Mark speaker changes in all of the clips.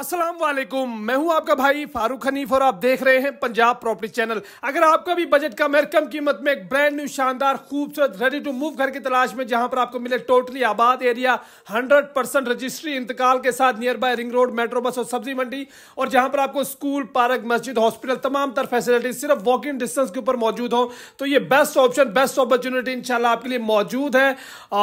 Speaker 1: असलम वालेकुम मैं हूं आपका भाई फारूक हनीफ और आप देख रहे हैं पंजाब प्रॉपर्टी चैनल अगर आपका भी बजट कम है कम कीमत में एक ब्रांड न्यू शानदार खूबसूरत रेडी टू मूव घर की तलाश में जहां पर आपको मिले टोटली आबाद एरिया 100 परसेंट रजिस्ट्री इंतकाल के साथ nearby ring road metro bus और सब्जी मंडी और जहां पर आपको स्कूल पार्क मस्जिद हॉस्पिटल तमाम तरह फैसिलिटी सिर्फ वॉकिंग डिस्टेंस के ऊपर मौजूद हो तो ये बेस्ट ऑप्शन बेस्ट अपॉर्चुनिटी इनशाला आपके लिए मौजूद है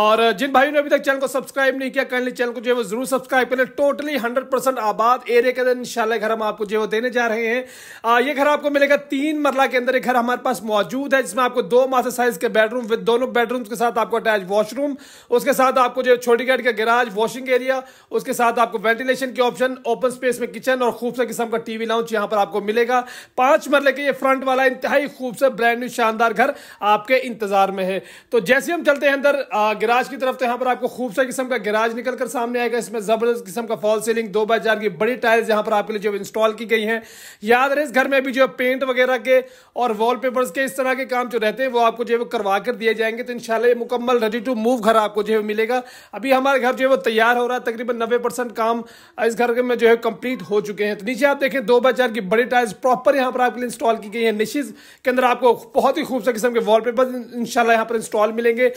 Speaker 1: और जिन भाइयों ने अभी तक चैनल को सब्सक्राइब नहीं किया काइंडली चैनल को जो है वो जरूर सब्सक्राइब करें टोटली हंड्रेड आबाद बाद एरे के अंदर इंशाल्लाह घर हम आपको जो देने जा रहे हैं आ, ये घर आपको मिलेगा तीन मरला के अंदर ये घर हमारे पास मौजूद है जिसमें आपको दो मास्टर साइज के बेडरूम विद दोनों बेडरूम के साथ आपको अटैच वॉशरूम उसके साथ आपको जो छोटी गाड़ी का गराज वॉशिंग एरिया उसके साथ आपको वेंटिलेशन के ऑप्शन ओपन स्पेस में किचन और खूबसूरत किस्म का टीवी लाउच यहाँ पर आपको मिलेगा पांच मरले के ये फ्रंट वाला इंतहाई खूबसूरत ब्रांड न्यू शानदार घर आपके इंतजार में है तो जैसे हम चलते हैं अंदर गिराज की तरफ तो यहाँ पर आपको खूबसूरत किस्म का गिराज निकलकर सामने आएगा इसमें जबरदस्त किस्म का फॉल सीलिंग दो बाय चार की बड़ी टाइल्स यहाँ पर आपके लिए जो इंस्टॉल की गई हैं याद रहे इस घर में भी जो पेंट वगैरह के और वॉलपेपर्स के इस तरह के काम जो रहते हैं वो आपको जो है करवा कर दिए जाएंगे तो इनशाला मुकम्मल रेडी टू मूव घर आपको जो है मिलेगा अभी हमारे घर जो है वो तैयार हो रहा है तकरीबन नब्बे काम इस घर में जो है कंप्लीट हो चुके हैं तो नीचे आप देखें दो बाय चार की बड़ी टाइल्स प्रॉपर यहाँ पर आपके लिए इंस्टॉल की गई है निशिज के अंदर आपको बहुत ही खूबसूरत किस्म के वॉलपेपर इंशाल्लाह यहाँ पर इंस्टॉल मिलेंगे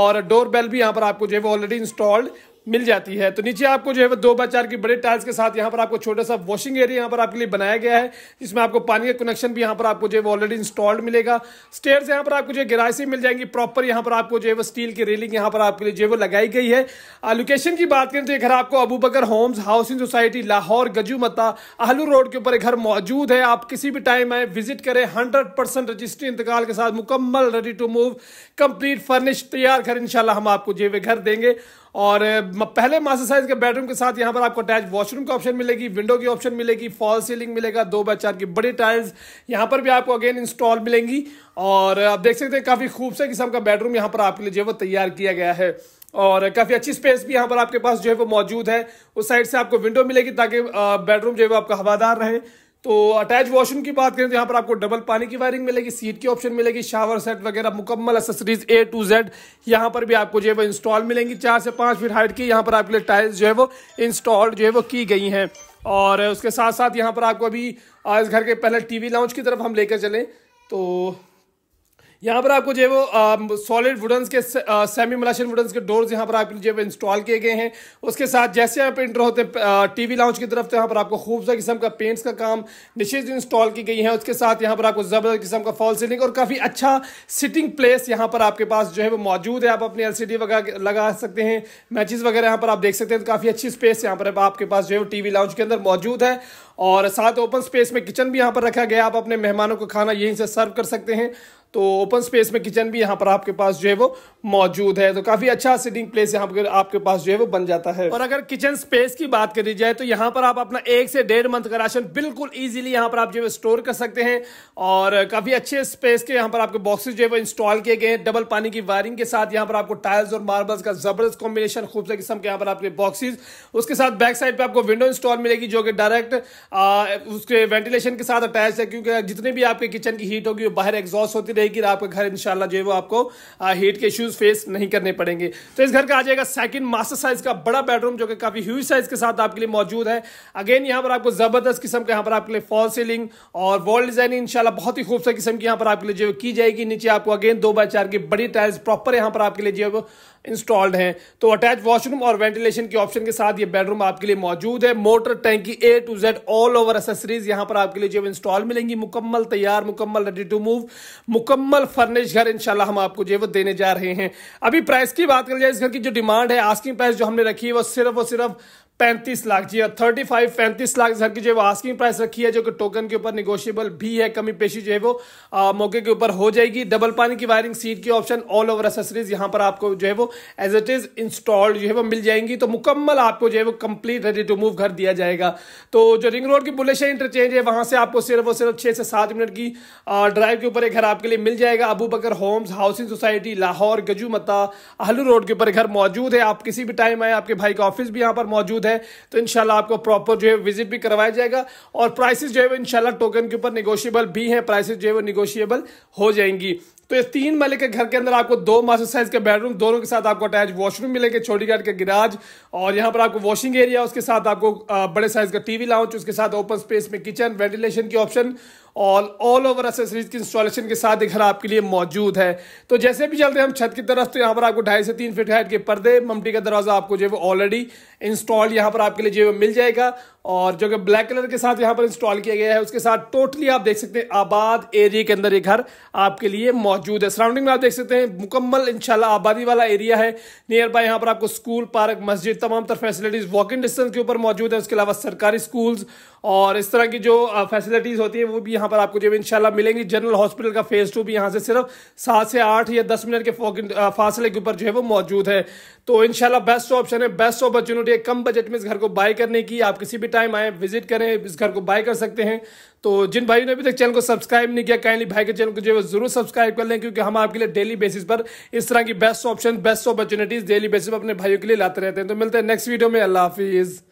Speaker 1: और डोर बेल भी यहाँ पर आपको जो है वो ऑलरेडी इंस्टॉल्ड मिल जाती है तो नीचे आपको जो है वो दो बाय चार की बड़े टाइल्स के साथ यहाँ पर आपको छोटा सा वॉशिंग एरिया यहाँ पर आपके लिए बनाया गया है जिसमें आपको पानी का कनेक्शन भी यहाँ पर आपको जो है ऑलरेडी इंस्टॉल्ड मिलेगा स्टेयर्स यहाँ पर आपको जो है से मिल जाएंगी प्रॉपर यहाँ पर आपको जो है वो स्टील की रेलिंग यहाँ पर आपके लिए जो है वो लगाई गई है लोकेशन की बात करें तो ये घर आपको Abu Bakar homes housing society Lahore Gajumatta Ahlu road के ऊपर घर मौजूद है आप किसी भी टाइम आए विजिट करें हंड्रेड परसेंट रजिस्ट्री इंतकाल के साथ मुकम्मल ready to move complete furnish तैयार घर इनशाला हम आपको जो है घर देंगे और पहले मास्टर साइज के बेडरूम के साथ यहाँ पर आपको अटैच वॉशरूम का ऑप्शन मिलेगी विंडो की ऑप्शन मिलेगी फॉल सीलिंग मिलेगा दो बाय चार की बड़ी टाइल्स यहाँ पर भी आपको अगेन इंस्टॉल मिलेंगी और आप देख सकते हैं काफ़ी खूबसूरत किस्म का बेडरूम यहाँ पर आपके लिए जो है वो तैयार किया गया है और काफ़ी अच्छी स्पेस भी यहाँ पर आपके पास जो है वो मौजूद है उस साइड से आपको विंडो मिलेगी ताकि बेडरूम जो है वो आपका हवादार रहे तो अटैच वॉशरूम की बात करें तो यहाँ पर आपको डबल पानी की वायरिंग मिलेगी सीट की ऑप्शन मिलेगी शावर सेट वगैरह मुकम्मल एसेसरीज ए टू जेड यहाँ पर भी आपको जो है वो इंस्टॉल मिलेंगी चार से पाँच फीट हाइट की यहाँ पर आपके लिए टाइल्स जो है वो इंस्टॉल जो है वो की गई हैं और उसके साथ साथ यहाँ पर आपको अभी इस घर के पहले टी लॉन्च की तरफ हम लेकर चलें तो यहाँ पर आपको जो है वो सॉलिड वुडन्स के सेमी मलाशन वुडन्स के डोर्स यहाँ पर आपके लिए जो इंस्टॉल किए गए हैं उसके साथ जैसे यहाँ पर इंटर होते हैं टीवी लाउंज की तरफ तो यहाँ पर आपको खूबसूरत किस्म का पेंट्स का काम डिशेज इंस्टॉल की गई है उसके साथ यहाँ पर आपको ज़बरदस्त किस्म का फॉल सीलिंग और काफ़ी अच्छा सिटिंग प्लेस यहाँ पर आपके पास जो है वो मौजूद है आप अपनी एल वगैरह लगा सकते हैं मैचेज वगैरह यहाँ पर आप देख सकते हैं काफ़ी अच्छी स्पेस यहाँ पर आपके पास जो है वो टी लाउंज के अंदर मौजूद है और साथ ओपन स्पेस में किचन भी यहाँ पर रखा गया आप अपने मेहमानों को खाना यहीं से सर्व कर सकते हैं तो ओपन स्पेस में किचन भी यहाँ पर आपके पास जो है वो मौजूद है तो काफी अच्छा सिटिंग प्लेस यहाँ पर आपके पास जो है वो बन जाता है और अगर किचन स्पेस की बात करी जाए तो यहाँ पर आप अपना एक से डेढ़ मंथ का राशन बिल्कुल इजीली यहाँ पर आप जो है स्टोर कर सकते हैं और काफी अच्छे स्पेस के यहाँ पर आपके बॉक्सेस जो है वो इंस्टॉल किए गए हैं डबल पानी की वायरिंग के साथ यहाँ पर आपको टाइल्स और मार्बल्स का जबरदस्त कॉम्बिनेशन खूबसूरत किस्म के यहाँ पर आपके बॉक्सेज उसके साथ बैक साइड पर आपको विंडो इंस्टॉल मिलेगी जो कि डायरेक्ट उसके वेंटिलेशन के साथ अटैच है क्योंकि जितने भी आपके किचन की हीट होगी वो बाहर एग्जॉस्ट होती रहेगी और आपका घर इंशाल्लाह जो है वो आपको हीट के इश्यूज फेस नहीं करने पड़ेंगे तो इस घर का आ जाएगा सेकंड मास्टर साइज का बड़ा बेडरूम जो कि काफ़ी ह्यूज साइज के साथ आपके लिए मौजूद है अगेन यहाँ पर आपको ज़बरदस्त किस्म का यहाँ पर आपके लिए फॉल सीलिंग और वॉल डिजाइनिंग इनशाला बहुत ही खूबसूरत किस्म की यहाँ पर आपके लिए जो की जाएगी नीचे आपको अगेन दो बाय चार की बड़ी टाइल्स प्रॉपर यहाँ पर आपके लिए जो है इंस्टॉल्ड हैं तो अटैच वॉशरूम और वेंटिलेशन के ऑप्शन के साथ ये बेडरूम आपके लिए मौजूद है मोटर टैंकी A to Z all over accessories यहाँ पर आपके लिए जो इंस्टॉल मिलेंगी मुकम्मल तैयार मुकम्मल रेडी टू मूव मुकम्मल फर्निश घर इंशाल्लाह हम आपको जो देने जा रहे हैं अभी प्राइस की बात कर जाए इस घर की जो डिमांड है आस्किंग प्राइस जो हमने रखी है वो सिर्फ और सिर्फ पैंतीस लाख जी हाँ थर्टी फाइव पैंतीस लाख सर की जो है वो आस्किंग प्राइस रखी है जो कि टोकन के ऊपर निगोशियबल भी है कमी पेशी जो है वो आ, मौके के ऊपर हो जाएगी डबल पानी की वायरिंग सीट की ऑप्शन ऑल ओवर एसेसरीज यहाँ पर आपको जो है वो एज इट इज इंस्टॉल्ड जो है वो मिल जाएंगी तो मुकम्मल आपको जो है वो कंप्लीट रेडी टू मूव घर दिया जाएगा तो जो रिंग रोड की बुलेशन इंटरचेंज है वहां से आपको सिर्फ और सिर्फ छह से सात मिनट की ड्राइव के ऊपर एक घर आपके लिए मिल जाएगा Abu Bakar homes housing society Lahore Gaju Matta Ahlu road के ऊपर घर मौजूद है आप किसी भी टाइम आए आपके भाई का ऑफिस भी यहाँ पर मौजूद जरूरत है तो इनशाला आपको प्रॉपर जो है विजिट भी करवाया जाएगा और प्राइसेस जो है वो इनशाला टोकन के ऊपर निगोशियबल भी है प्राइसेस जो है वो निगोशियबल हो जाएंगी तो इस तीन मले के घर के अंदर आपको दो मास्टर साइज के बेडरूम दोनों के साथ आपको अटैच वॉशरूम मिलेंगे छोटी गाड़ के गिराज और यहाँ पर आपको वॉशिंग एरिया उसके साथ आपको बड़े साइज का टीवी लाउंज उसके साथ ओपन स्पेस में किचन वेंटिलेशन की ऑप्शन और ऑल ओवर एसेसरीज की इंस्टॉलेशन के साथ घर आपके लिए मौजूद है तो जैसे भी चलते हम छत की तरफ तो यहाँ पर आपको ढाई से तीन फीट हाइट के पर्दे ममटी का दरवाज़ा आपको जो है वो ऑलरेडी इंस्टॉल यहाँ पर आपके लिए जो मिल जाएगा और जो कि ब्लैक कलर के साथ यहाँ पर इंस्टॉल किया गया है उसके साथ टोटली आप देख सकते हैं आबाद एरिया के अंदर ये घर आपके लिए मौजूद है सराउंडिंग में आप देख सकते हैं मुकम्मल इंशाल्लाह आबादी वाला एरिया है नियर बाय यहाँ पर आपको स्कूल पार्क मस्जिद तमाम तरह फैसिलिटीज़ वॉकिंग डिस्टेंस के ऊपर मौजूद है उसके अलावा सरकारी स्कूल्स और इस तरह की जो फैसिलिटीज़ होती है वो भी यहाँ पर आपको जो है इनशाला मिलेंगी जनरल हॉस्पिटल का फेज टू भी यहाँ से सिर्फ सात से आठ या दस मिनट के फासले के ऊपर जो है वो मौजूद है तो इनशाला बेस्ट ऑप्शन है बेस्ट अपॉर्चुनिटी है कम बजट में इस घर को बाय करने की आप किसी भी टाइम आए विजिट करें इस घर को बाय कर सकते हैं तो जिन भाइयों ने अभी तक चैनल को सब्सक्राइब नहीं किया काइंडली भाई के चैनल को जो है जरूर सब्सक्राइब कर लें क्योंकि हम आपके लिए डेली बेसिस पर इस तरह की best option best opportunities daily basis पर अपने भाइयों के लिए लाते रहते हैं तो मिलते हैं नेक्स्ट वीडियो में अल्लाह हाफिज़